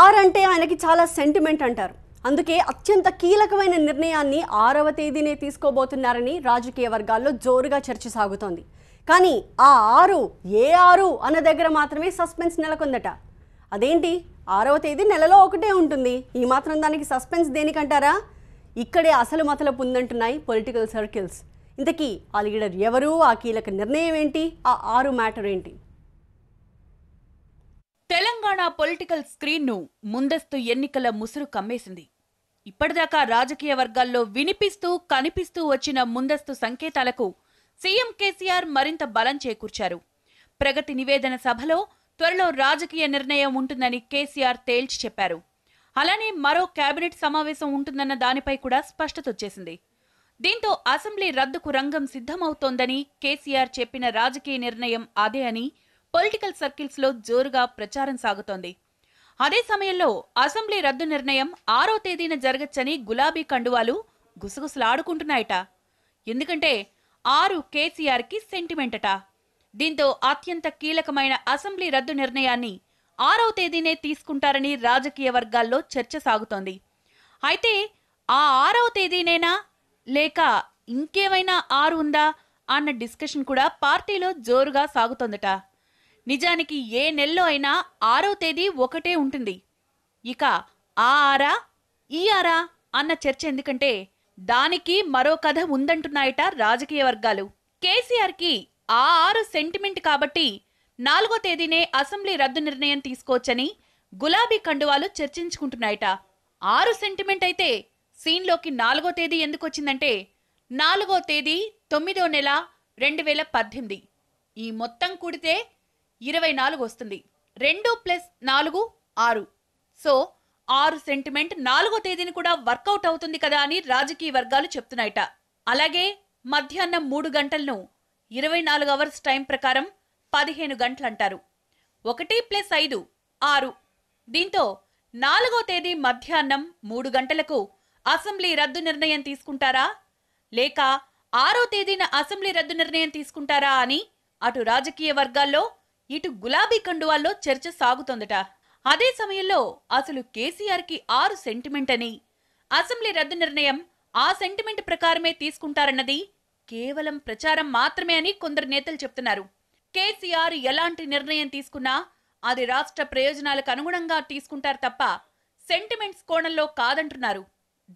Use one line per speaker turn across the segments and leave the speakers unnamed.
are అంటే ఆయనకి చాలా సెంటిమెంట్ అంటారు అందుకే అత్యంత కీలకమైన నిర్ణయాన్ని ఆరవ తేదీనే తీసుకోబోతున్నారని రాజకీయ వర్గాల్లో జోరుగా చర్చ సాగుతోంది కానీ ఆ ఆరు ఏ ఆరు అన్న దగ్గర మాత్రమే సస్పెన్స్ నెలకొందట అదేంటి ఆరవ తేదీ నెలలో ఒకటే ఉంటుంది ఈ మాత్రం దానికి సస్పెన్స్ దేనికంటారా ఇక్కడే అసలు మతలపు ఉందంటున్నాయి పొలిటికల్ సర్కిల్స్ ఇంతకీ ఆ లీడర్ ఎవరు ఆ కీలక నిర్ణయం ఏంటి ఆ ఆరు మ్యాటర్ ఏంటి తెలంగాణ పొలిటికల్
స్క్రీన్ను ముందస్తు ఎన్నికల ముసురు కమ్మేసింది ఇప్పటిదాకా రాజకీయ వర్గాల్లో వినిపిస్తూ కనిపిస్తూ వచ్చిన ముందస్తు సంకేతాలకు సీఎం కేసీఆర్ మరింత బలం చేకూర్చారు ప్రగతి నివేదన సభలో త్వరలో రాజకీయ నిర్ణయం ఉంటుందని కేసీఆర్ తేల్చి చెప్పారు అలానే మరో కేబినెట్ సమావేశం ఉంటుందన్న దానిపై కూడా స్పష్టత వచ్చేసింది దీంతో అసెంబ్లీ రద్దుకు రంగం సిద్ధమవుతోందని కేసీఆర్ చెప్పిన రాజకీయ నిర్ణయం అదే అని పొలిటికల్ సర్కిల్స్లో జోరుగా ప్రచారం సాగుతోంది అదే సమయంలో అసెంబ్లీ రద్దు నిర్ణయం ఆరో తేదీన జరగచ్చని గులాబీ కండువాలు గుసగుసలాడుకుంటున్నాయట ఎందుకంటే ఆరు కేసీఆర్కి సెంటిమెంటట దీంతో అత్యంత కీలకమైన అసెంబ్లీ రద్దు నిర్ణయాన్ని ఆరవ తేదీనే తీసుకుంటారని రాజకీయ వర్గాల్లో చర్చ సాగుతోంది అయితే ఆ ఆరవ తేదీనేనా లేక ఇంకేమైనా ఆరు ఉందా అన్న డిస్కషన్ కూడా పార్టీలో జోరుగా సాగుతోందట నిజానికి ఏ నెలలో అయినా ఆరో తేదీ ఒకటే ఉంటుంది ఇక ఆ ఆరా ఈ ఆరా అన్న చర్చ ఎందుకంటే దానికి మరో కథ ఉందంటున్నాయట రాజకీయ వర్గాలు కేసీఆర్కి ఆ ఆరు సెంటిమెంట్ కాబట్టి నాలుగో తేదీనే అసెంబ్లీ రద్దు నిర్ణయం తీసుకోవచ్చని గులాబీ కండువాలు చర్చించుకుంటున్నాయట ఆరు సెంటిమెంట్ అయితే సీన్లోకి నాలుగో తేదీ ఎందుకు వచ్చిందంటే నాలుగో తేదీ తొమ్మిదో నెల రెండు వేల పద్దెనిమిది ఈ మొత్తం కూడితే ఇరవై నాలుగు వస్తుంది రెండు ప్లస్ నాలుగు ఆరు సో ఆరు సెంటిమెంట్ నాలుగో తేదీని కూడా వర్కౌట్ అవుతుంది కదా అని రాజకీయ వర్గాలు చెప్తున్నాయట అలాగే మధ్యాహ్నం మూడు గంటలను ఇరవై నాలుగు అవర్స్ టైం ప్రకారం పదిహేను గంటలంటారు ఒకటి ప్లస్ ఐదు ఆరు దీంతో నాలుగో తేదీ మధ్యాహ్నం మూడు గంటలకు అసెంబ్లీ రద్దు నిర్ణయం తీసుకుంటారా లేక ఆరో తేదీన అసెంబ్లీ రద్దు నిర్ణయం తీసుకుంటారా అని అటు రాజకీయ వర్గాల్లో ఇటు గులాబీ కండువాల్లో చర్చ సాగుతోందట అదే సమయంలో అసలు కేసీఆర్కి ఆరు సెంటిమెంట్ అని అసెంబ్లీ రద్దు నిర్ణయం ఆ సెంటిమెంట్ ప్రకారమే తీసుకుంటారన్నది కేవలం ప్రచారం మాత్రమే అని కొందరు నేతలు చెప్తున్నారు కేసీఆర్ ఎలాంటి నిర్ణయం తీసుకున్నా అది రాష్ట్ర ప్రయోజనాలకు అనుగుణంగా తీసుకుంటారు తప్ప సెంటిమెంట్స్ కోణంలో కాదంటున్నారు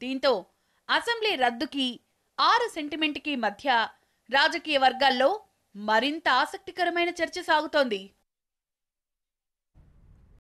దీంతో అసెంబ్లీ రద్దుకి ఆరు సెంటిమెంట్కి మధ్య రాజకీయ వర్గాల్లో మరింత ఆసక్తికరమైన చర్చ సాగుతోంది